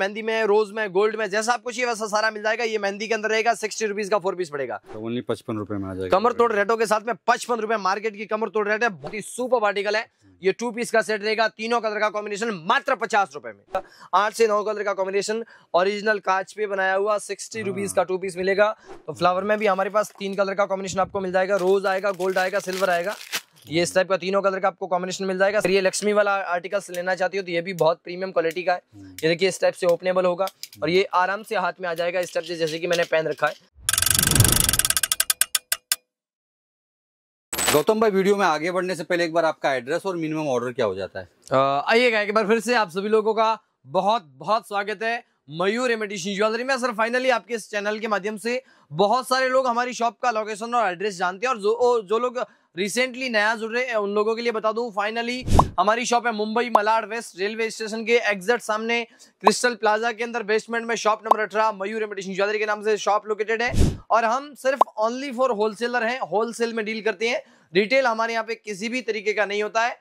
मेहंदी में रोज में गोल्ड में जैसा आपको चाहिए वैसा सारा मिल जाएगा ये मेहंदी के अंदर रहेगा सिक्सटी रुपीज का फोर पीस पड़ेगा ओनली तो पचपन रुपए में आ जाएगा कमर तोड़ रेटों के साथ में पचपन रुपए मार्केट की कमर तोड़ रेट है बहुत ही सुपर आर्टिकल है ये टू पीस का सेट रहेगा तीनों कलर का कॉम्बिनेशन मात्र पचास रुपए में आठ से नौ कलर का कॉम्बिनेशन ओरिजिनल कांच पे बनाया हुआ सिक्सटी हाँ। रुपीज का टू पीस मिलेगा तो फ्लावर में भी हमारे पास तीन कलर का कॉम्बिनेशन आपको मिल जाएगा रोज आएगा गोल्ड आएगा सिल्वर आएगा ये इस टाइप का तीनों कलर का आपको कॉम्बिनेशन मिल जाएगा ये लक्ष्मी वाला आर्टिकल्स लेना चाहती हो तो ये भी बहुत प्रीमियम क्वालिटी का है ये देखिए इस टाइप से ओपनेबल होगा और ये आराम से हाथ में आ जाएगा इस टाइप से जैसे कि मैंने पहन रखा है गौतम भाई वीडियो में आगे बढ़ने से पहले एक बार आपका एड्रेस और मिनिमम ऑर्डर क्या हो जाता है आइएगा एक बार फिर से आप सभी लोगों का बहुत बहुत स्वागत है मयूर रेमेडिशन ज्वेलरी में सर फाइनली आपके इस चैनल के माध्यम से बहुत सारे लोग हमारी शॉप का लोकेशन और एड्रेस जानते हैं और जो जो लोग रिसेंटली नया जुड़ रहे हैं उन लोगों के लिए बता दूं फाइनली हमारी शॉप है Mumbai Malad west railway station के एग्जैक्ट सामने क्रिस्टल प्लाजा के अंदर बेसमेंट में शॉप नंबर अठारह मयूर रेमेडिशन चौधरी के नाम से शॉप लोकेटेड है और हम सिर्फ ओनली फॉर होलसेलर हैं होलसेल में डील करते हैं रिटेल हमारे यहाँ पे किसी भी तरीके का नहीं होता है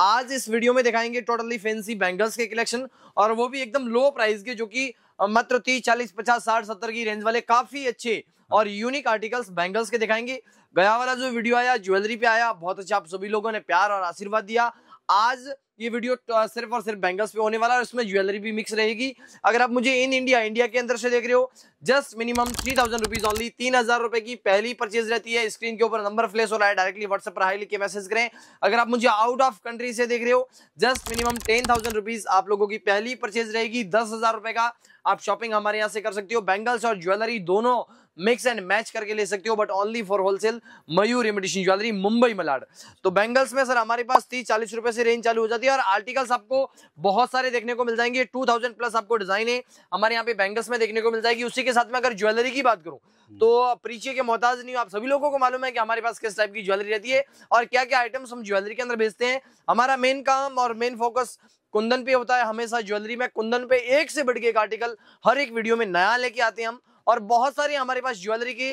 आज इस वीडियो में दिखाएंगे टोटली फैंसी बैंगल्स के कलेक्शन और वो भी एकदम लो प्राइस के जो कि मात्र तीस चालीस पचास साठ सत्तर की रेंज वाले काफी अच्छे और यूनिक आर्टिकल्स बैंगल्स के दिखाएंगे गया वाला जो वीडियो आया ज्वेलरी पे आया बहुत अच्छा आप सभी लोगों ने प्यार और आशीर्वाद दिया आज ये वीडियो सिर्फ और सिर्फ बैंगल्स पे होने वाला है इसमें ज्वेलरी भी मिक्स रहेगी अगर आप मुझे इन इंडिया इंडिया के अंदर से देख रहे हो just minimum three thousand rupees only तीन हजार रुपए की पहली परचेज रहती है स्क्रीन के ऊपर नंबर फ्लेश हो रहा है डायरेक्टली व्हाट्सएप पर हाई लिख के मैसेज करें अगर आप मुझे आउट ऑफ कंट्री से देख रहे हो just minimum ten thousand rupees आप लोगों की पहली परचेज रहेगी दस हजार रुपए का आप शॉपिंग हमारे यहाँ से कर सकते हो बैंगल्स और ज्वेलरी दोनों मिक्स एंड मैच करके ले सकते हो but only for wholesale Mayur imitation jewellery Mumbai Malad तो बैंगल्स में सर हमारे पास तीस चालीस रुपए से रेंज चालू हो जाती है और आर्टिकल्स आपको बहुत सारे देखने को मिल जाएंगे टू थाउजेंड प्लस आपको डिजाइन है हमारे यहाँ पे बैंगल्स में देखने को मिल जाएगी उसी के साथ में अगर ज्वेलरी की बात करूँ हम्म। तो पीछे के मोहताज नहीं आप सभी लोगों को मालूम है कि हमारे पास किस टाइप की ज्वेलरी रहती है और क्या क्या आइटम्स हम ज्वेलरी के अंदर भेजते हैं हमारा मेन काम और मेन फोकस कुंदन पे होता है हमेशा ज्वेलरी में कुंदन पे एक से बढ़ के एक आर्टिकल हर एक वीडियो में नया लेके आते हैं हम और बहुत सारी हमारे पास ज्वेलरी की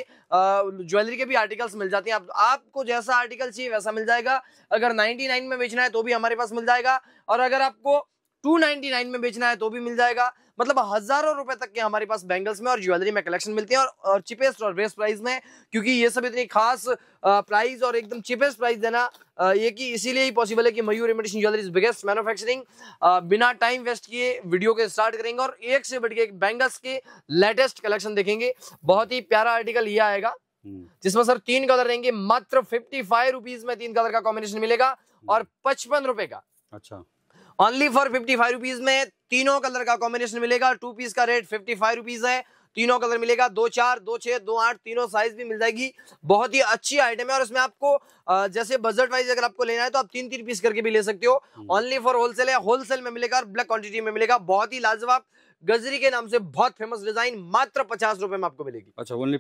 ज्वेलरी के भी आर्टिकल्स मिल जाती हैं आप, आपको जैसा आर्टिकल चाहिए वैसा मिल जाएगा अगर 99 में बेचना है तो भी हमारे पास मिल जाएगा और अगर आपको 299 में बेचना है तो भी मिल जाएगा मतलब हजारों रुपए तक के हमारे पास बैंगल्स में और ज्वेलरी में कलेक्शन मिलते हैं और, और चिपेस्ट और बेस्ट प्राइस में क्योंकि ये सब इतनी खास प्राइस और एकदम चिपेस्ट प्राइस देना ये कि इसीलिए ही पॉसिबल है कि Mayur imitation jewellery biggest manufacturing बिना टाइम वेस्ट किए वीडियो के स्टार्ट करेंगे और एक से बढ़ के बैंगल्स के लेटेस्ट कलेक्शन देखेंगे बहुत ही प्यारा आर्टिकल ये आएगा हम्म। जिसमें सर तीन कलर रहेंगे मात्र फिफ्टी फाइव रुपीज में तीन कलर का कॉम्बिनेशन मिलेगा और पचपन रुपए का अच्छा only for fifty five rupees में तीनों कलर का कॉम्बिनेशन मिलेगा टू पीस का रेट फिफ्टी फाइव रुपीज है तीनों कलर मिलेगा दो चार दो छह दो आठ तीनों साइज भी मिल जाएगी बहुत ही अच्छी आइटम है और इसमें आपको जैसे बजट वाइज अगर आपको लेना है तो आप तीन तीन पीस करके भी ले सकते हो ओनली फॉर होलसेल है होलसेल में मिलेगा और ब्लैक क्वांटिटी में मिलेगा बहुत ही लाजवाब गजरी के नाम से बहुत फेमस डिजाइन मात्र पचास रुपए में आपको मिलेगी अच्छा ओनली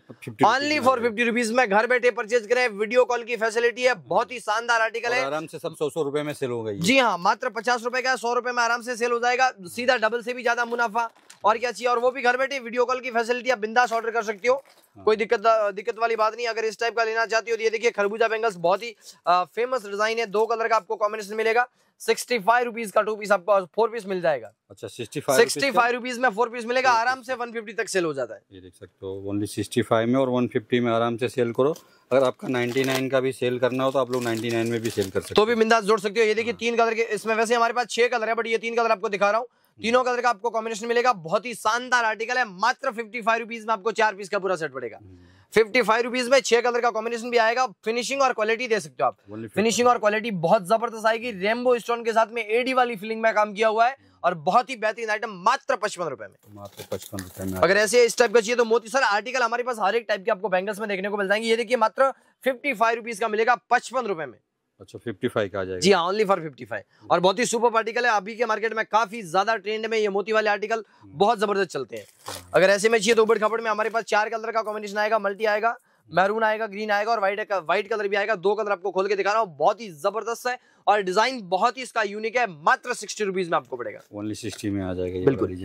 फॉर फिफ्टी रुपीज में घर बैठे परचेज करें वीडियो कॉल की फैसिलिटी है बहुत ही शानदार आर्टिकल है आराम से सब सौ सौ रुपए में सेल हो गई जी हाँ मात्र पचास रुपए का सौ रुपए में आराम से सेल हो जाएगा सीधा डबल से भी ज्यादा मुनाफा और क्या चाहिए और वो भी घर बैठे वीडियो कॉल की फैसिलिटी आप बिंदास ऑर्डर कर सकते हो हाँ। कोई दिक्कत दिक्कत वाली बात नहीं अगर इस टाइप का लेना चाहती हो तो ये देखिए खरबूजा बैंगल्स बहुत ही फेमस डिजाइन है दो कलर का आपको कॉम्बिनेशन मिलेगा सिक्सटी फाइव रुपीज का टू पीस आपको फोर पीस मिल जाएगा अच्छा sixty five sixty five rupees में फोर पीस मिलेगा आराम से वन फिफ्टी तक सेल हो जाता है ये देख सकते हो ओनली सिक्सटी फाइव में और वन फिफ्टी में आराम से सेल करो अगर आपका नाइनटी नाइन का भी सेल करना हो तो आप लोग नाइन में भी सेल कर सकते हो तो भी बिंदास जोड़ सकते हो ये देखिए तीन कलर के इसमें वैसे हमारे पास छह कलर है बट ये तीन कलर आपको दिखा रहा हूँ तीनों हम्म। कलर का आपको कॉम्बिनेशन मिलेगा बहुत ही शानदार आर्टिकल है मात्र फिफ्टी फाइव रुपीज में आपको चार पीस का पूरा सेट पड़ेगा फिफ्टी फाइव रुपीज में छह कलर का कॉम्बिनेशन भी आएगा फिनिशिंग और क्वालिटी दे सकते हो आप फिनिशिंग और क्वालिटी बहुत जबरदस्त आएगी रेमबो स्टोन के साथ में एडी वाली फिलिंग में काम किया हुआ है हम्म। और बहुत ही बेहतरीन आइटम मात्र पचपन रुपए में मात्र पचपन रुपए में अगर ऐसे इस टाइप का चाहिए तो मोती सर आर्टिकल हमारे पास हर एक टाइप के आपको बैंगल्स में देखने को मिल जाएंगे ये देखिए मात्र फिफ्टी फाइव रुपीज का मिलेगा पचपन रुपए में अच्छा 55 का आ जाएगा जी हाँ ओनली फॉर 55 और बहुत ही सुपर आर्टिकल है अभी के मार्केट में काफी ज्यादा ट्रेंड में ये मोती वाले आर्टिकल हम्म। बहुत जबरदस्त चलते हैं हाँ। अगर ऐसे में चाहिए तो उबड़ खापड़ में हमारे पास चार कलर का कॉम्बिनेशन आएगा मल्टी आएगा मैरून हम्म। आएगा ग्रीन आएगा और व्हाइट व्हाइट कलर भी आएगा दो कलर आपको खोल के दिखा रहा हूँ बहुत ही जबरदस्त है और डिजाइन बहुत ही इसका यूनिक है मात्र सिक्सटी रुपीज में आपको पड़ेगा ओनली सिक्सटी में आ जाएगा बिल्कुल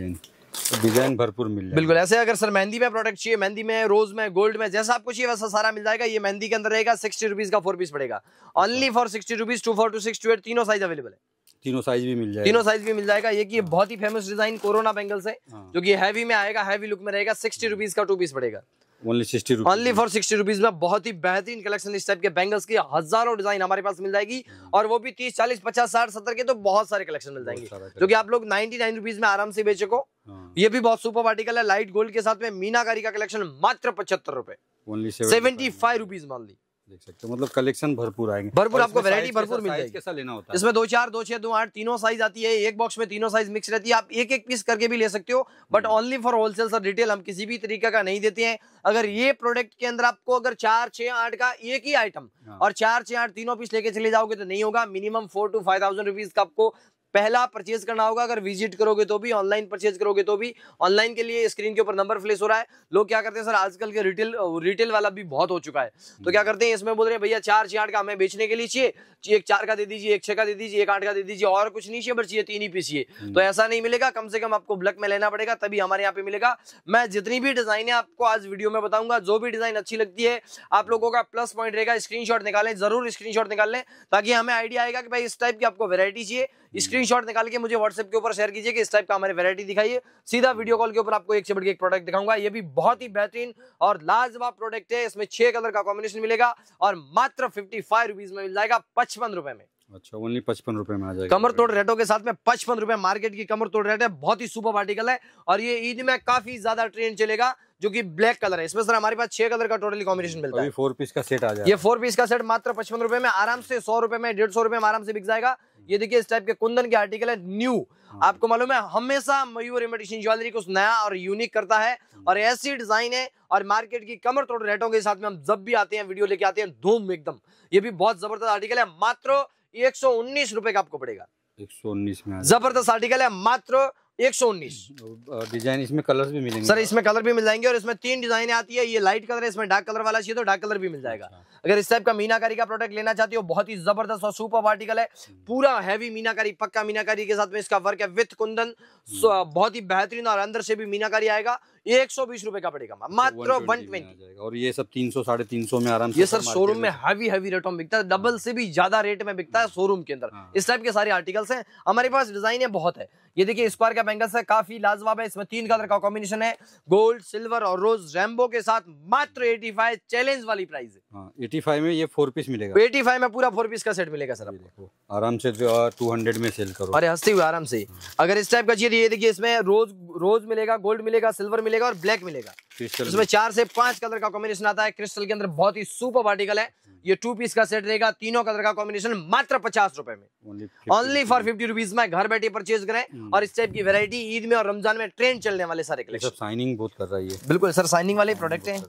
डिजाइन भरपूर मिल जाएगा बिल्कुल ऐसे अगर सर मेहंदी में प्रोडक्ट चाहिए मेहंदी में रोज में गोल्ड में जैसा आपको चाहिए वैसा सारा मिल जाएगा ये मेहंदी के अंदर रहेगा सिक्सटी रुपीज का फोर पीस पड़ेगा ओनली फॉर अच्छा। Sixty rupees two four two six two eight तीनों साइज अवेलेबल है तीनों साइज भी मिल जाएगा तीनों साइज भी मिल जाएगा ये की हाँ। बहुत ही फेमस डिजाइन कोरोना बैंगल्स है जो की हैवी में आएगा हैवी लुक में रहेगा सिक्सटी हाँ। रुपीज का टू पीस पड़ेगा ओनली फॉर सिक्सटी रुपीज में बहुत ही बेहतरीन कलेक्शन इस टाइप के बैंगल्स की हजारों डिजाइन हमारे पास मिल जाएगी हाँ। और वो भी तीस चालीस पचास साठ सत्तर के तो बहुत सारे कलेक्शन मिल जाएंगे जो कि आप लोग नाइनटी नाइन रुपीज में आराम से बेचको हाँ। ये भी बहुत सुपर आर्टिकल है लाइट गोल्ड के साथ में मीनाकारी का कलेक्शन मात्र पचहत्तर रुपए सेवेंटी फाइव रुपीज मान देख सकते हो मतलब कलेक्शन भरपूर आएंगे भरपूर आपको वैरायटी भरपूर मिल जाएगी कैसा लेना होता है इसमें दो चार दो छह दो आठ तीनों साइज आती है एक बॉक्स में तीनों साइज मिक्स रहती है आप एक एक पीस करके भी ले सकते हो बट ओनली फॉर होलसेल और रिटेल हम किसी भी तरीके का नहीं देते हैं अगर ये प्रोडक्ट के अंदर आपको अगर चार छह आठ का एक ही आइटम हाँ। और चार छह आठ तीनों पीस लेके चले जाओगे तो नहीं होगा minimum four to five thousand का आपको पहला परचेज करना होगा अगर विजिट करोगे तो भी ऑनलाइन परचेज करोगे तो भी ऑनलाइन के लिए स्क्रीन के ऊपर नंबर फ्लेस हो रहा है लोग क्या करते हैं सर आजकल के रिटेल रिटेल वाला भी बहुत हो चुका है तो क्या करते हैं इसमें बोल रहे हैं भैया चार छियाठ का हमें बेचने के लिए चाहिए एक चार का दे दीजिए एक छह का दे दीजिए एक आठ का दे दीजिए और कुछ नहीं चाहिए बस चाहिए तीन ही पीस ये हम्म। तो ऐसा नहीं मिलेगा कम से कम आपको ब्लक में लेना पड़ेगा तभी हमारे यहाँ पे मिलेगा मैं जितनी भी डिजाइन है आपको आज वीडियो में बताऊंगा जो भी डिजाइन अच्छी लगती है आप लोगों का प्लस पॉइंट रहेगा स्क्रीन निकालें जरूर स्क्रीन निकाल लें ताकि हमें आइडिया आएगा कि भाई इस टाइप की आपको वेरायटी चाहिए हम्म। स्क्रीनशॉट निकाल के मुझे व्हाट्सएप के ऊपर शेयर कीजिए कि इस टाइप का हमारे वैरायटी दिखाइए सीधा वीडियो कॉल के ऊपर आपको एक से बढ़ के एक प्रोडक्ट दिखाऊंगा ये भी बहुत ही बेहतरीन और लाजवाब प्रोडक्ट है इसमें छह कलर का कॉम्बिनेशन मिलेगा और मात्र फिफ्टी फाइव में मिल जाएगा पचपन रुपए में अच्छा ओनली पचपन रुपए में आ जाएगा कमर तोड़ रेटों के साथ में पचपन रुपए मार्केट की कमर तोड़ रेट है बहुत ही सुपर आर्टिकल है और ये ईद में काफी ज्यादा ट्रेंड चलेगा जो कि ब्लैक कलर है इसमें सर हमारे पास छह कलर का टोटली कॉम्बिनेशन मिलता है फोर पीस का सेट आ जाए ये फोर पीस का सेट मात्र पचपन रुपए में आराम से सौ रुपए में डेढ़ सौ रुपए में आराम से बिक जाएगा ये देखिए इस टाइप के कुंदन के आर्टिकल है न्यू आपको मालूम है हमेशा मयूर इमिटेशन ज्वेलरी को नया और यूनिक करता है हाँ। और ऐसी डिजाइन है और मार्केट की कमर तोड़ रेटों के साथ में हम जब भी आते हैं वीडियो लेके आते हैं धूम एकदम ये भी बहुत जबरदस्त आर्टिकल है मात्र एक सौ उन्नीस रुपए का आपको पड़ेगा एक सौ उन्नीस में जबरदस्त आर्टिकल है मात्र एक सौ उन्नीस डिजाइन इसमें कलर भी मिलेंगे सर इसमें कलर भी मिल जाएंगे और इसमें तीन डिजाइन आती है ये लाइट कलर है इसमें डार्क कलर वाला चाहिए तो डार्क कलर भी मिल जाएगा अच्छा। अगर इस टाइप का मीनाकारी का प्रोडक्ट लेना चाहती हो बहुत ही जबरदस्त और सुपर आर्टिकल है हम्म। पूरा हैवी मीनाकारी पक्का मीनाकारी के साथ में इसका वर्क है विथ कुंदन हम्म। बहुत ही बेहतरीन और अंदर से भी मीनाकारी आएगा ये एक सौ बीस रूपए का पड़ेगा तो मात्र वन ट्वेंटी और ये सब तीन सौ साढ़े तीन सौ में आराम ये सर शोरूम में हैवी हैवी रेटों में बिकता है डबल से भी ज्यादा रेट में बिकता है शोरूम के अंदर हाँ। इस टाइप के सारे आर्टिकल्स हैं हमारे पास डिजाइन बहुत है ये देखिए स्क्वायर का बैंगल्स है काफी लाजवाब है इसमें तीन कलर का कॉम्बिनेशन है गोल्ड सिल्वर और रोज रेम्बो के साथ मात्र एटी फाइव चैलेंज वाली प्राइस है एटी हाँ, फाइव में ये फोर पीस मिलेगा एटी फाइव में पूरा फोर पीस का सेट मिलेगा सर आराम से टू हंड्रेड में सेल करो अरे हंसते हुए आराम से हाँ। अगर इस टाइप का चाहिए तो ये देखिए इसमें रोज रोज मिलेगा गोल्ड मिलेगा सिल्वर मिलेगा मिलेगा और ब्लैक मिलेगा इसमें चार से पांच कलर का कॉम्बिनेशन आता है क्रिस्टल के अंदर बहुत ही सुपर पार्टिकल है ये टू पीस का सेट रहेगा तीनों कलर का कॉम्बिनेशन मात्र पचास रुपए में ओनली फॉर फिफ्टी रुपीज में घर बैठे परचेज करें hmm. और इस टाइप की वेरायटी ईद में और रमजान में ट्रेन चलने वाले सारे कलेक्शन साइनिंग बहुत कर रही है बिल्कुल सर साइनिंग वाले प्रोडक्ट है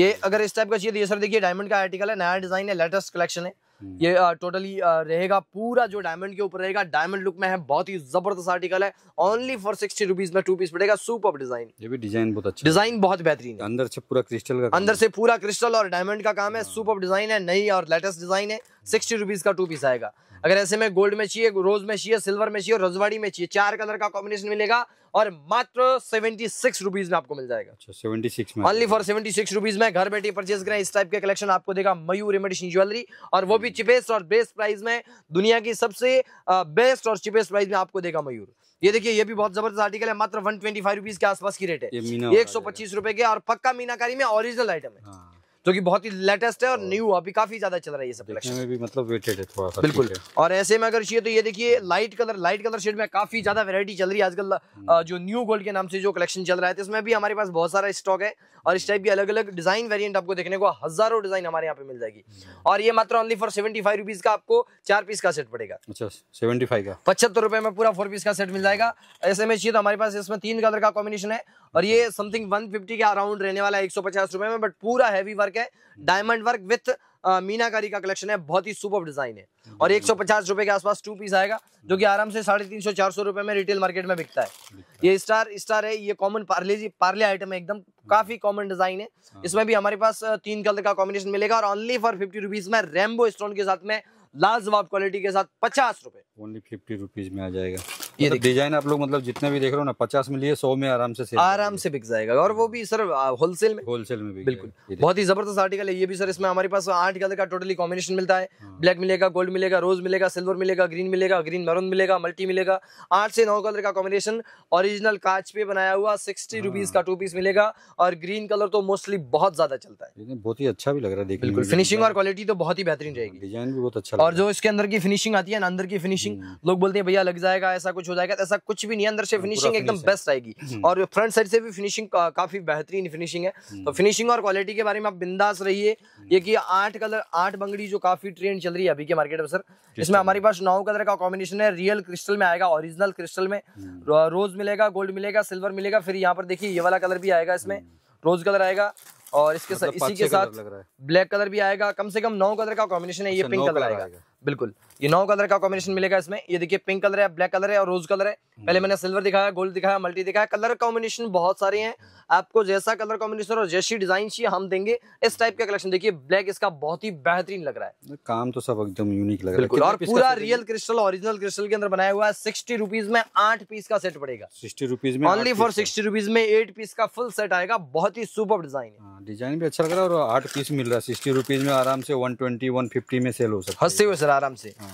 ये अगर इस टाइप का चाहिए तो ये सर देखिए डायमंड का आर्टिकल है नया डिजाइन है लेटेस्ट कलेक्शन है ये टोटली रहेगा पूरा जो डायमंड के ऊपर रहेगा डायमंड लुक में है बहुत ही जबरदस्त आर्टिकल है ओनली फॉर सिक्सटी रुपीज में टू पीस पड़ेगा सुपर डिजाइन ये भी डिजाइन बहुत अच्छा डिजाइन बहुत बेहतरीन है अंदर से पूरा क्रिस्टल का अंदर से पूरा क्रिस्टल और डायमंड का काम है सुपर हाँ। डिजाइन है नई और लेटेस्ट डिजाइन है सिक्सटी रुपीज का टू पीस आएगा अगर ऐसे में गोल्ड में चाहिए रोज में चाहिए सिल्वर में चाहिए रजवाड़ी में चाहिए चार कलर का कॉम्बिनेशन मिलेगा और मात्र सेवेंटी सिक्स रुपीज में आपको मिल जाएगा only for seventy six rupees में घर बैठे परचेज करें इस टाइप के कलेक्शन आपको देगा मयूर रेमेडिशन ज्वेलरी और वो भी चिपेस्ट हम्म। और बेस्ट प्राइस में दुनिया की सबसे बेस्ट और चिपेस्ट प्राइस में आपको देगा मयूर ये देखिए ये भी बहुत जबरदस्त आर्टिकल है मात्र वन ट्वेंटी फाइव रुपीज के आसपास की रेट है एक सौ पच्चीस रुपए के और पक्का मीनाकारी में ओरिजिनल आइटम है हाँ। जो कि बहुत ही लेटेस्ट है और न्यू अभी काफी ज्यादा चल रहा है ये सब कलेक्शन में भी मतलब वेटेड है थोड़ा बिल्कुल और ऐसे में अगर चाहिए तो ये देखिए light colour light colour shade में काफी ज्यादा वेरायटी चल रही है आजकल हम्म। जो न्यू गोल्ड के नाम से जो कलेक्शन चल रहा है तो इसमें भी हमारे पास बहुत सारा स्टॉक है और इस टाइप की अलग अलग डिजाइन वेरियंट आपको देखने को हजारों डिजाइन हमारे यहाँ पे मिल जाएगी हम्म। और ये मात्र only for seventy five rupees का आपको चार पीस का सेट पड़ेगा अच्छा सेवेंटी फाइव का पचहत्तर रुपए में पूरा फोर पीस का सेट मिल जाएगा ऐसे में चाहिए तो हमारे पास इसमें तीन कलर का कॉम्बिनेशन है और ये समथिंग वन फिफ्टी के अराउंड रहने वाला है एक सौ पचास रुपए में बट पूरा हैवी वर्क वर्क है डायमंड वर्क विथ मीनाकारी का कलेक्शन है बहुत ही सुपर डिजाइन है और hmm. एक सौ रुपए के आसपास टू पीस आएगा जो कि आराम से साढ़े तीन सौ सौ रुपए में रिटेल मार्केट में बिकता है ये स्टार स्टार है ये common Parle G Parle item है एकदम hmm. काफी कॉमन डिजाइन है हाँ। इसमें भी हमारे पास uh, तीन कलर का कॉम्बिनेशन मिलेगा और ओनली फॉर फिफ्टी रुपीज में रेमबो स्टोन के साथ में लाजवाब क्वालिटी के साथ पचास रुपए ओनली फिफ्टी रुपीज में आ जाएगा ये मतलब डिजाइन आप लोग मतलब जितने भी देख रहे हो ना पचास में लिए सौ में आराम से आराम से बिक जाएगा और वो भी सर होलसेल में होलसेल में भी बिल्कुल बहुत ही जबरदस्त आर्टिकल है ये भी सर इसमें हमारे पास आठ कलर का टोटली कॉम्बिनेशन मिलता है ब्लैक हाँ। मिलेगा गोल्ड मिलेगा रोज मिलेगा सिल्वर मिलेगा ग्रीन मिलेगा ग्रीन मरून मिलेगा मल्टी मिलेगा आठ से नौ कलर का कॉम्बिनेशन ओरिजिनल कांच पे बनाया हुआ सिक्सटी रुपीज हाँ। का टू पीस मिलेगा और ग्रीन कलर तो मोस्टली बहुत ज्यादा चलता है बहुत ही अच्छा भी लग रहा है बिल्कुल फिनिशिंग और क्वालिटी तो बहुत ही बेहतरीन रहेगी डिजाइन हाँ, भी बहुत अच्छा और जो इसके अंदर की फिनिशिंग आती है ना अंदर की फिनिशिंग हम्म। लोग बोलते हैं भैया लग जाएगा ऐसा कुछ कुछ हो जाएगा तो ऐसा कुछ भी नहीं अंदर से फिनिशिंग हाँ, एकदम बेस्ट आएगी हम्म। और फ्रंट साइड से भी फिनिशिंग काफी बेहतरीन फिनिशिंग है हम्म। तो फिनिशिंग और क्वालिटी के बारे में आप बिंदास रहिए हम्म। ये की आठ कलर आठ बंगड़ी जो काफी ट्रेंड चल रही है अभी के मार्केट में सर इसमें हमारे पास नौ कलर का कॉम्बिनेशन है रियल क्रिस्टल में आएगा ओरिजिनल क्रिस्टल में रोज मिलेगा गोल्ड मिलेगा सिल्वर मिलेगा फिर यहाँ पर देखिए ये वाला कलर भी आएगा इसमें रोज कलर आएगा और इसके मतलब साथ इसी के साथ ब्लैक कलर भी आएगा कम से कम नौ कलर का कॉम्बिनेशन है ये पिंक अच्छा, कलर आएगा बिल्कुल ये नौ कलर का कॉम्बिनेशन मिलेगा इसमें ये देखिए पिंक कलर है ब्लैक कलर है और रोज कलर है पहले मैंने सिल्वर दिखाया गोल्ड दिखाया मल्टी दिखाया कलर कॉम्बिनेशन बहुत सारे हैं आपको जैसा कलर कॉम्बिनेशन और जैसी डिजाइन चाहिए हम देंगे इस टाइप का कलेक्शन देखिए ब्लैक इसका बहुत ही बेहतरीन लग रहा है काम तो सब एकदम यूनिक लग रहा है और पूरा रियल क्रिस्टल ओरिजिनल क्रिस्टल के अंदर बनाया हुआ है सिक्सटी रुपीज में आठ पीस का सेट पड़ेगा सिक्सटी रुपीज में ऑनली फॉर सिक्सटी रुपीज में एट पीस का फुल सेट आएगा बहुत ही सुपर डिजाइन है डिजाइन हाँ, भी अच्छा लग रहा है और आठ पीस मिल रहा है सिक्सटी रुपीज में आराम से वन ट्वेंटी वन फिफ्टी में सेल हो सकता है आराम से हाँ।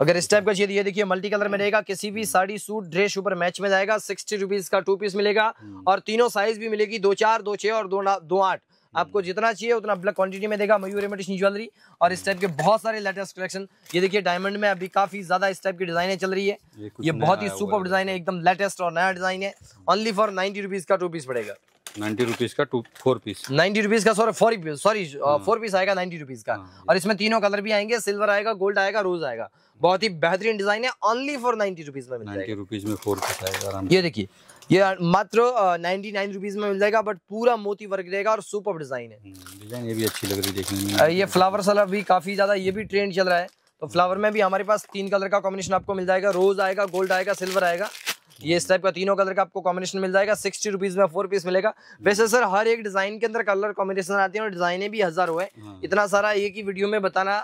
अगर इस टाइप का चाहिए ये देखिए मल्टी कलर में रहेगा किसी भी साड़ी सूट ड्रेस ऊपर मैच में जाएगा सिक्सटी रुपीज का टू पीस मिलेगा हम्म। और तीनों साइज भी मिलेगी दो चार दो छह और दो ना दो आठ हम्म। आपको जितना चाहिए उतना ब्लैक क्वांटिटी में देगा मयूर इमिटेशन ज्वेलरी और इस टाइप के हम्म। बहुत सारे लेटेस्ट कलेक्शन ये देखिए डायमंड में अभी काफी ज्यादा इस टाइप की डिजाइने चल रही है ये, बहुत ही सुपर डिजाइन है एकदम लेटेस्ट और नया डिजाइन है ओनली फॉर नाइनटी का टू पीस पड़ेगा नाइन्टी रुपीज का two four piece ninety rupees का sorry four piece sorry four piece आएगा नाइन्टी रुपीज का हाँ। और इसमें तीनों कलर भी आएंगे सिल्वर आएगा गोल्ड आएगा रोज आएगा बहुत ही बेहतरीन डिजाइन है ओनली फॉर नाइन्टी रुपीज में नाइन्टी रुपीज में फोर पीस आएगा ये देखिए ये मात्र uh, नाइन्टी नाइन रुपीज में मिल जाएगा बट पूरा मोती वर्क रहेगा और सुपर डिजाइन है डिजाइन हम्म, ये भी अच्छी लग रही है देखने में ये फ्लावर सलर भी काफी ज्यादा ये भी ट्रेंड चल रहा है तो फ्लावर में भी हमारे पास तीन कलर का कॉम्बिनेशन आपको मिल जाएगा रोज आएगा गोल्ड आएगा सिल्वर आएगा ये इस टाइप का तीनों कलर का आपको कॉम्बिनेशन मिल जाएगा सिक्सटी रुपीज में फोर पीस मिलेगा वैसे सर हर एक डिजाइन के अंदर कलर कॉम्बिनेशन आती है और डिजाइने भी हजार है हाँ। इतना सारा एक ही वीडियो में बताना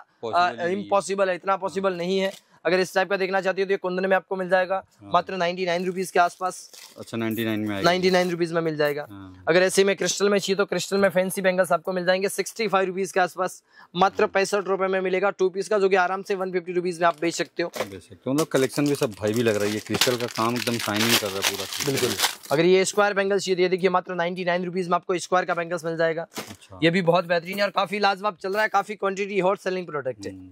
इम्पॉसिबल है इतना पॉसिबल नहीं है अगर इस टाइप का देखना चाहती हो तो ये कुंदन में आपको मिल जाएगा हाँ। मात्र नाइनटी नाइन रुपीज के आसपास अच्छा नाइन्टी नाइन में नाइन्टी नाइन रुपीज में मिल जाएगा हाँ। अगर ऐसे में क्रिस्टल में चाहिए तो क्रिस्टल में फैंसी बैंगल्स आपको मिल जाएंगे सिक्सटी फाइव रुपीज के आसपास मात्र पैंसठ रुपए में मिलेगा टू पीस का जो कि आराम से वन फिफ्टी रुपीज में आप बेच सकते हो सकते हो मतलब कलेक्शन भी सब भाई भी लग रही है क्रिस्टल का काम एकदम शाइनिंग कर रहा है पूरा बिल्कुल अगर ये स्क्वायर बैंगल्स तो ये देखिए मात्र नाइनटी नाइन रुपीज में आपको स्क्वायर का बैंगल्स मिल जाएगा अच्छा। ये भी बहुत बेहतरीन है और काफी लाजवाब चल रहा है काफी क्वांटिटी हॉट सेलिंग प्रोडक्ट है हम्म।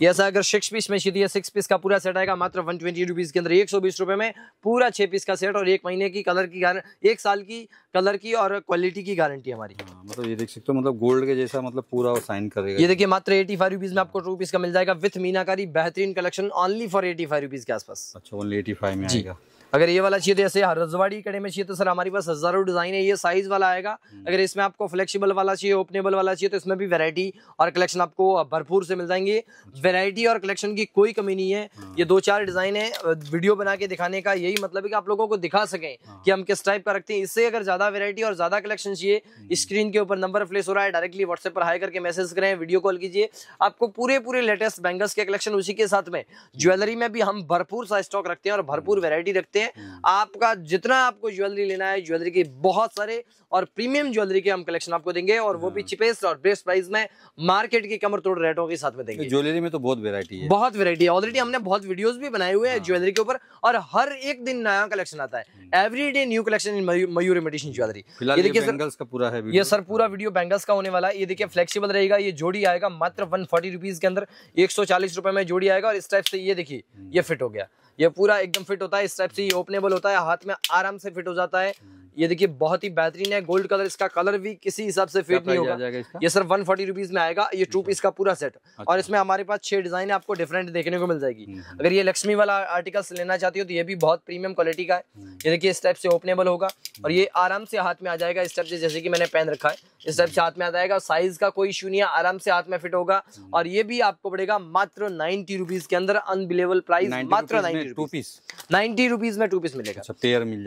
यस अगर सिक्स पीस में चाहिए सिक्स पीस का पूरा सेट आएगा मात्र वन ट्वेंटी रुपीज़ के अंदर एक सौ बीस रुपये में पूरा छः पीस का सेट और एक महीने की कलर की गारंटी एक साल की कलर की और क्वालिटी की गारंटी हमारी हाँ, मतलब ये देख सकते हो मतलब गोल्ड के जैसा मतलब पूरा साइन करेगा ये देखिए मात्र एटी फाइव रुपीज़ में आपको टू पीस का मिल जाएगा विथ मीनाकारी बेहतरीन collection only for eighty five rupees के आसपास अच्छा ओनली एटी फाइव में आएगा अगर ये वाला चाहिए तो जैसे रजवाड़ी कड़े में चाहिए तो सर हमारे पास हजारों डिजाइन है ये साइज वाला आएगा हम्म। अगर इसमें आपको फ्लेक्सिबल वाला चाहिए ओपनेबल वाला चाहिए तो इसमें भी वेरायटी और कलेक्शन आपको भरपूर से मिल जाएंगे वेरायटी अच्छा। और कलेक्शन की कोई कमी नहीं है हाँ। ये दो चार डिजाइन है वीडियो बना के दिखाने का यही मतलब है कि आप लोगों को दिखा सकें हाँ। कि हम किस टाइप का रखते हैं इससे अगर ज्यादा वेरायटी और ज्यादा कलेक्शन चाहिए स्क्रीन हम्म। के ऊपर नंबर प्लेस हो रहा है डायरेक्टली व्हाट्सएप पर हाई करके मैसेज करें वीडियो कॉल कीजिए आपको पूरे पूरे लेटेस्ट बैंगल्स के कलेक्शन उसी के साथ में ज्वेलरी हम्म। में भी हम भरपूर सा स्टॉक रखते हैं और भरपूर वेरायटी रखते हैं हैं हम्म। आपका जितना आपको ज्वेलरी लेना है ज्वेलरी के बहुत सारे और प्रीमियम ज्वेलरी के हम कलेक्शन आपको देंगे और वो भी चिपेस्ट हाँ। और बेस्ट प्राइस में मार्केट की कमर तोड़ रेटों के साथ में तो देंगे ज्वेलरी में तो बहुत वेरायटी है बहुत वेरायटी है ऑलरेडी हमने बहुत वीडियो भी बनाए हुए हैं हाँ। ज्वेलरी के ऊपर और हर एक दिन नया कलेक्शन आता है every day new collection in Mayur imitation jewellery ये देखिए बैंगल्स का पूरा है ये सर पूरा वीडियो बैंगल्स का होने वाला है ये देखिए फ्लेक्सीबल रहेगा ये जोड़ी आएगा मात्र वन फोर्टी के अंदर एक सौ में जोड़ी आएगा और इस टाइप से ये देखिए हम्म। ये फिट हो गया ये पूरा एकदम फिट होता है इस टाइप से ये ओपनेबल होता है हाथ में आराम से फिट हो जाता है ये देखिए बहुत ही बेहतरीन है गोल्ड कलर इसका कलर भी किसी हिसाब से फिट नहीं होगा ये सर वन फोर्टी रुपीज में आएगा ये टू पीस अच्छा। का पूरा सेट अच्छा। और इसमें हमारे पास छह डिजाइन है आपको डिफरेंट देखने को मिल जाएगी हम्म, हम्म। अगर ये लक्ष्मी वाला आर्टिकल्स लेना चाहती हो तो ये भी बहुत प्रीमियम क्वालिटी का है हम्म। ये देखिए इस टाइप से ओपनेबल होगा और ये आराम से हाथ में आ जाएगा इस टाइप से जैसे की मैंने पहन रखा है इस टाइप से हाथ में आ जाएगा साइज का कोई इशू नहीं है आराम से हाथ में फिट होगा और ये भी आपको पड़ेगा मात्र नाइनटी रुपीज के अंदर अनबिलेबल प्राइस मात्र nine two piece ninety rupees में टू पीस मिलेगा अच्छा,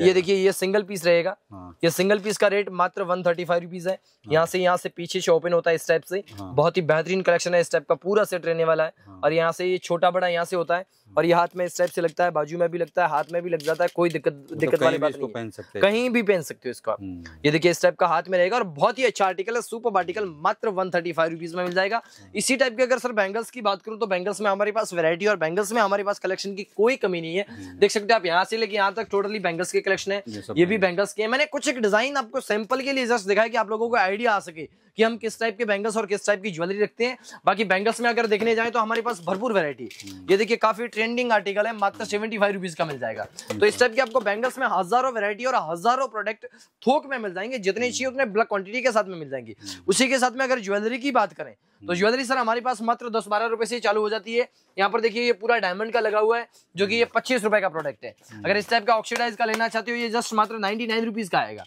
ये देखिए ये सिंगल पीस रहेगा जाएगा हाँ। ये सिंगल पीस का रेट मात्र वन थर्टी फाइव रुपीज है हाँ। यहाँ से यहाँ से पीछे से ओपन होता है इस टाइप से हाँ। बहुत ही बेहतरीन कलेक्शन है इस टाइप का पूरा सेट रहने वाला है हाँ। और यहाँ से ये छोटा बड़ा यहाँ से होता है और ये हाथ में इस टाइप से लगता है बाजू में भी लगता है हाथ में भी लग जाता है कोई दिक्कत तो दिक्कत वाली बात नहीं पहन सकते कहीं भी पहन सकते हो इसको आप हम्म। ये देखिए इस टाइप का हाथ में रहेगा और बहुत ही अच्छा आर्टिकल है सुपर आर्टिकल मात्र वन थर्टी फाइव रुपीज में मिल जाएगा हम्म। इसी टाइप के अगर सर बैंगल्स की बात करूँ तो बैंगल्स में हमारे पास वेरायटी और बैंगल्स में हमारे पास कलेक्शन की कोई कमी नहीं है हम्म। देख सकते हो आप यहाँ से लेकिन यहाँ तक टोटली बैंगल्स के कलेक्शन है ये भी बैंगल्स के मैंने कुछ एक डिजाइन आपको सैंपल के लिए जस्ट दिखाया कि आप लोगों को आइडिया आ सके कि हम किस टाइप के बैंगल्स और किस टाइप की ज्वेलरी रखते हैं बाकी बैंगल्स में अगर देखने जाए तो हमारे पास भरपूर वेरायटी हम्म। ये देखिए काफी ट्रेंडिंग आर्टिकल है मात्र सेवेंटी फाइव रुपीज का मिल जाएगा तो इस टाइप के आपको बैंगल्स में हजारों वेरायटी और हजारों प्रोडक्ट थोक में मिल जाएंगे जितने हम्म। चाहिए उतने ब्लक क्वांटिटी के साथ में मिल जाएंगे हम्म। उसी के साथ में अगर ज्वेलरी की बात करें तो ज्वेलरी सर हमारे पास मात्र दस बारह रुपए से चालू हो जाती है यहाँ पर देखिए ये पूरा डायमंड का लगा हुआ है जो कि ये पच्चीस रुपए का प्रोडक्ट है अगर इस टाइप का ऑक्सीडाइज का लेना चाहते हो ये जस्ट मात्र नाइनटी नाइन रुपीज का आएगा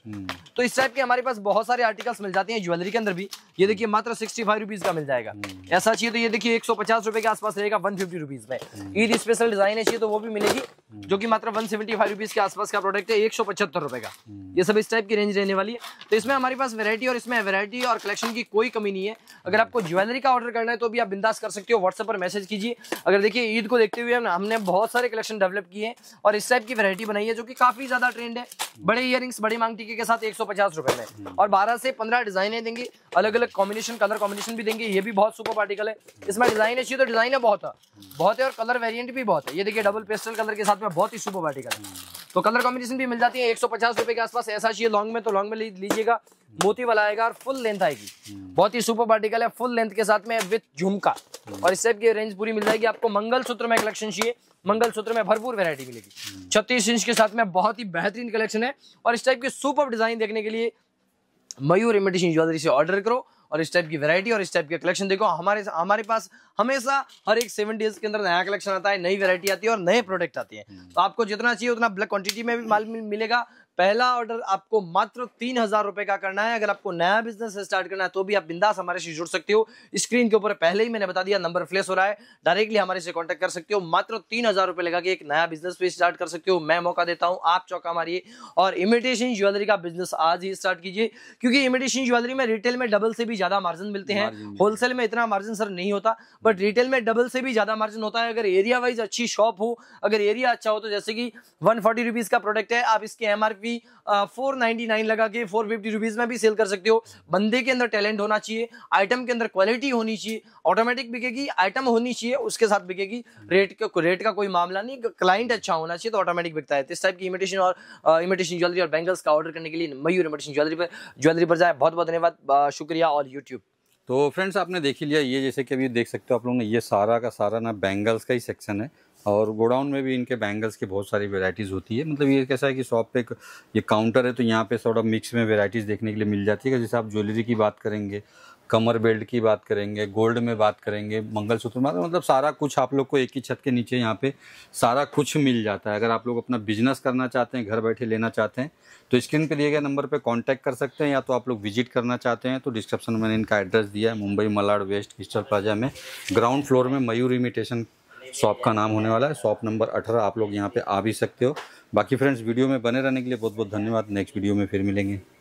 तो इस टाइप के हमारे पास बहुत सारे आर्टिकल्स मिल जाते हैं ज्वेलरी के अंदर अभी ये देखिए मात्र सिक्सटी फाइव रुपीज का मिल जाएगा हम्म। ऐसा चाहिए तो ये देखिए एक सौ पचास रुपए के आसपास रहेगा वन फिफ्टी रुपीज में हम्म। ईद स्पेशल डिजाइन है तो वो भी मिलेगी हम्म। जो कि मात्र वन सेवेंटी फाइव रुपीज के आसपास का प्रोडक्ट है एक सौ पचहत्तर रुपए का ये सब इस टाइप की रेंज रहने वाली है तो इसमें हमारे पास वेरायटी और इसमें वेरायटी और कलेक्शन की कोई कमी नहीं है अगर आपको ज्वेलरी का ऑर्डर करना है तो भी आप बिंदास कर सकते हो व्हाट्सएप पर मैसेज कीजिए अगर देखिए ईद को देखते हुए हमने बहुत सारे कलेक्शन डेवलप किए हैं और इस टाइप की वेरायटी बनाई है जो कि काफी ज्यादा ट्रेंड है बड़े इयरिंग्स बड़ी मांग टीके के साथ एक सौ पचास रुपए में और बारह से पंद्रह डिजाइने देंगे अलग अलग कॉम्बिनेशन कलर कॉम्बिनेशन भी देंगे ये भी बहुत सुपर पार्टिकल है इसमें डिजाइन अच्छी तो डिजाइन है बहुत है बहुत है और कलर वेरियंट भी बहुत है ये देखिए डबल पेस्टल कलर के साथ में बहुत ही सुपर पार्टिकल है तो कलर कॉम्बिनेशन भी मिल जाती है एक सौ पचास रुपए के आसपास ऐसा चाहिए लॉन्ग में तो लॉन्ग में लीजिएगा मोती वाला आएगा और फुल लेंथ आएगी बहुत ही सुपर पार्टिकल है फुल लेंथ के साथ में विथ झुमका और इस टाइप की रेंज पूरी मिल जाएगी आपको मंगलसूत्र में कलेक्शन चाहिए मंगलसूत्र में भरपूर वेरायटी मिलेगी छत्तीस इंच के साथ में बहुत ही बेहतरीन कलेक्शन है और इस टाइप के सुपर डिजाइन देखने के लिए मयूर इमिटेशन ज्वेलरी से ऑर्डर करो और इस टाइप की वैरायटी और इस टाइप का कलेक्शन देखो हमारे हमारे पास हमेशा हर एक सेवन डेज के अंदर नया कलेक्शन आता है नई वैरायटी आती है और नए प्रोडक्ट आते हैं हम्म। तो आपको जितना चाहिए उतना ब्लैक क्वांटिटी में भी माल मिलेगा पहला ऑर्डर आपको मात्र तीन हजार रुपए का करना है अगर आपको नया बिजनेस स्टार्ट करना है तो भी आप बिंदास हमारे से जुड़ सकते हो स्क्रीन के ऊपर पहले ही मैंने बता दिया नंबर फ्लेस हो रहा है डायरेक्टली हमारे से कॉन्टेक्ट कर सकते हो मात्र तीन हजार रुपए लगा के एक नया बिजनेस भी स्टार्ट कर सकते हो मैं मौका देता हूं आप चौका मारिए और इमिटेशन ज्वेलरी का बिजनेस आज ही स्टार्ट कीजिए क्योंकि इमिटेशन ज्वेलरी में रिटेल में डबल से भी ज्यादा मार्जिन मिलते हैं होलसेल में इतना मार्जिन सर नहीं होता बट रिटेल में डबल से भी ज्यादा मार्जिन होता है अगर एरिया वाइज अच्छी शॉप हो अगर एरिया अच्छा हो तो जैसे कि वन फोर्टी का प्रोडक्ट है आप इसके एमआरपी भी फोर नाइन्टी नाइन लगा के फोर फिफ्टी रुपीज़ में भी सेल कर सकते हो बंदे के अंदर टैलेंट होना चाहिए आइटम के अंदर क्वालिटी होनी चाहिए ऑटोमेटिक बिकेगी आइटम होनी चाहिए उसके साथ बिकेगी रेट का रेट का कोई मामला नहीं क्लाइंट अच्छा होना चाहिए तो ऑटोमेटिक बिकता है तो इस टाइप की इमिटेशन और इमिटेशन ज्वेलरी और बैंगल्स का ऑर्डर करने के लिए मयूर इमिटेशन ज्वेलरी पर ज्वेलरी पर जाए बहुत बहुत धन्यवाद शुक्रिया और यूट्यूब तो फ्रेंड्स आपने देख ही लिया ये जैसे कि अभी देख सकते हो आप लोगों ने ये सारा का सारा ना बैंगल्स का ही सेक्शन है और गोडाउन में भी इनके बैंगल्स की बहुत सारी वेराइटीज़ होती है मतलब ये कैसा है कि शॉप पे ये काउंटर है तो यहाँ पे थोड़ा मिक्स में वेराइटीज़ देखने के लिए मिल जाती है जैसे आप ज्वेलरी की बात करेंगे कमर बेल्ट की बात करेंगे गोल्ड में बात करेंगे मंगलसूत्र में मतलब सारा कुछ आप लोग को एक ही छत के नीचे यहाँ पे सारा कुछ मिल जाता है अगर आप लोग अपना बिजनेस करना चाहते हैं घर बैठे लेना चाहते हैं तो स्क्रीन पे दिए गए नंबर पे कांटेक्ट कर सकते हैं या तो आप लोग विजिट करना चाहते हैं तो डिस्क्रिप्शन में मैंने इनका एड्रेस दिया है Mumbai Malad west crystal plaza में ग्राउंड फ्लोर में मयूर इमिटेशन शॉप का नाम होने वाला है शॉप नंबर अठारह आप लोग यहाँ पे आ भी सकते हो बाकी फ्रेंड्स वीडियो में बने रहने के लिए बहुत बहुत धन्यवाद नेक्स्ट वीडियो में फिर मिलेंगे